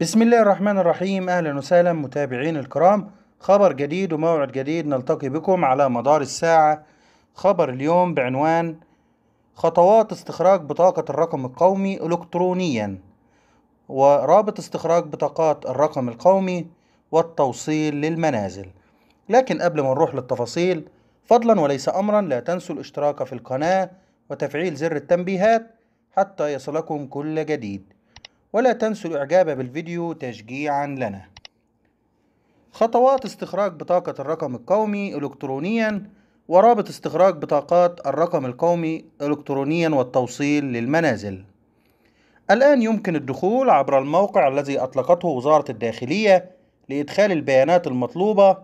بسم الله الرحمن الرحيم أهلا وسهلا متابعين الكرام خبر جديد وموعد جديد نلتقي بكم على مدار الساعة خبر اليوم بعنوان خطوات استخراج بطاقة الرقم القومي إلكترونيا ورابط استخراج بطاقات الرقم القومي والتوصيل للمنازل لكن قبل ما نروح للتفاصيل فضلا وليس أمرا لا تنسوا الاشتراك في القناة وتفعيل زر التنبيهات حتى يصلكم كل جديد ولا تنسوا الإعجاب بالفيديو تشجيعا لنا خطوات استخراج بطاقة الرقم القومي إلكترونيا ورابط استخراج بطاقات الرقم القومي إلكترونيا والتوصيل للمنازل الآن يمكن الدخول عبر الموقع الذي أطلقته وزارة الداخلية لإدخال البيانات المطلوبة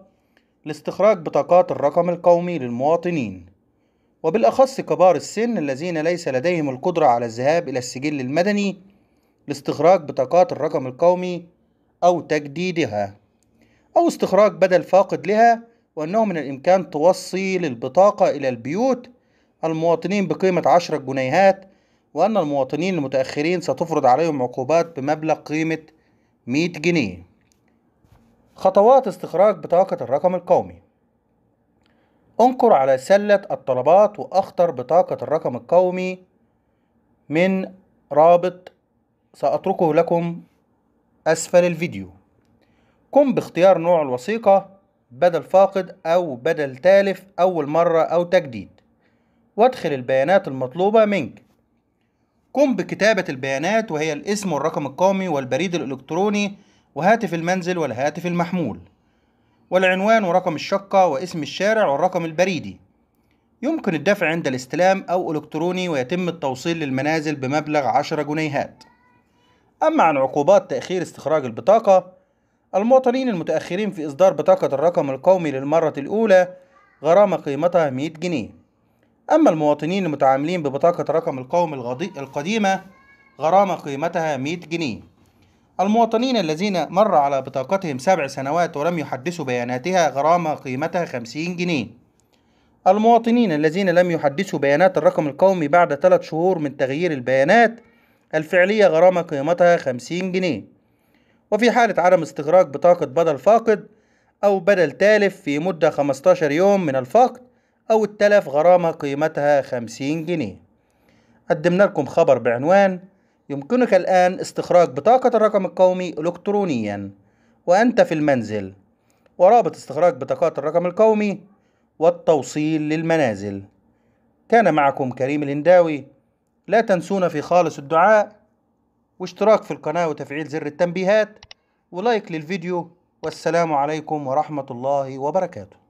لاستخراج بطاقات الرقم القومي للمواطنين وبالأخص كبار السن الذين ليس لديهم القدرة على الذهاب إلى السجل المدني لاستخراج بطاقات الرقم القومي أو تجديدها أو استخراج بدل فاقد لها وأنه من الإمكان توصيل البطاقة إلى البيوت المواطنين بقيمة عشرة جنيهات وأن المواطنين المتأخرين ستفرض عليهم عقوبات بمبلغ قيمة 100 جنيه خطوات استخراج بطاقة الرقم القومي انقر على سلة الطلبات واختر بطاقة الرقم القومي من رابط سأتركه لكم أسفل الفيديو قم باختيار نوع الوثيقة بدل فاقد أو بدل تالف أول مرة أو تجديد وادخل البيانات المطلوبة منك قم بكتابة البيانات وهي الاسم والرقم القومي والبريد الإلكتروني وهاتف المنزل والهاتف المحمول والعنوان ورقم الشقة واسم الشارع والرقم البريدي يمكن الدفع عند الاستلام أو إلكتروني ويتم التوصيل للمنازل بمبلغ 10 جنيهات أما عن عقوبات تأخير استخراج البطاقة المواطنين المتأخرين في إصدار بطاقة الرقم القومي للمرة الأولى غرامة قيمتها 100 جنيه أما المواطنين المتعاملين ببطاقة الرقم القومي القديمة غرامة قيمتها 100 جنيه المواطنين الذين مر على بطاقتهم سبع سنوات ولم يحدثوا بياناتها غرامة قيمتها 50 جنيه المواطنين الذين لم يحدثوا بيانات الرقم القومي بعد ثلاث شهور من تغيير البيانات الفعلية غرامة قيمتها 50 جنيه وفي حالة عدم استخراج بطاقة بدل فاقد أو بدل تالف في مدة 15 يوم من الفقد أو التلف غرامة قيمتها 50 جنيه قدمنا لكم خبر بعنوان يمكنك الآن استخراج بطاقة الرقم القومي إلكترونيا وأنت في المنزل ورابط استخراج بطاقات الرقم القومي والتوصيل للمنازل كان معكم كريم الهنداوي لا تنسونا في خالص الدعاء واشتراك في القناة وتفعيل زر التنبيهات ولايك للفيديو والسلام عليكم ورحمة الله وبركاته